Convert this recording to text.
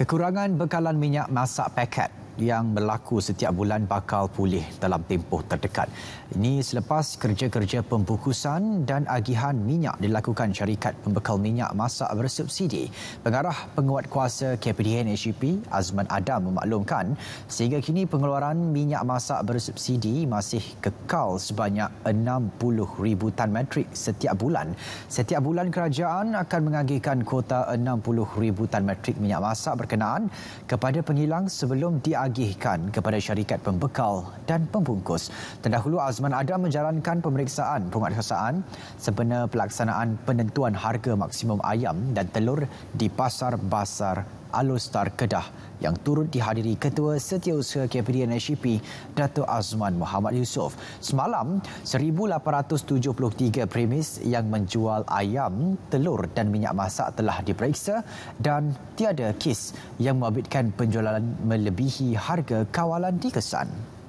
Kekurangan bekalan minyak masak paket yang berlaku setiap bulan bakal pulih dalam tempoh terdekat. Ini selepas kerja-kerja pembukusan dan agihan minyak dilakukan syarikat pembekal minyak masak bersubsidi. Pengarah penguat kuasa KPDN HGP Azman Adam memaklumkan sehingga kini pengeluaran minyak masak bersubsidi masih kekal sebanyak 60,000 tan metrik setiap bulan. Setiap bulan kerajaan akan mengagihkan kuota 60,000 tan metrik minyak masak berkenaan kepada penghilang sebelum dia diagihkan kepada syarikat pembekal dan pembungkus. Terdahulu Azman Adam menjalankan pemeriksaan pemeriksaan sebenar pelaksanaan penentuan harga maksimum ayam dan telur di pasar-pasar Alustar Kedah yang turut dihadiri Ketua Setiausaha KPDN SGP Dato' Azman Muhammad Yusof. Semalam, 1,873 premis yang menjual ayam, telur dan minyak masak telah diperiksa dan tiada kes yang membabitkan penjualan melebihi harga kawalan dikesan.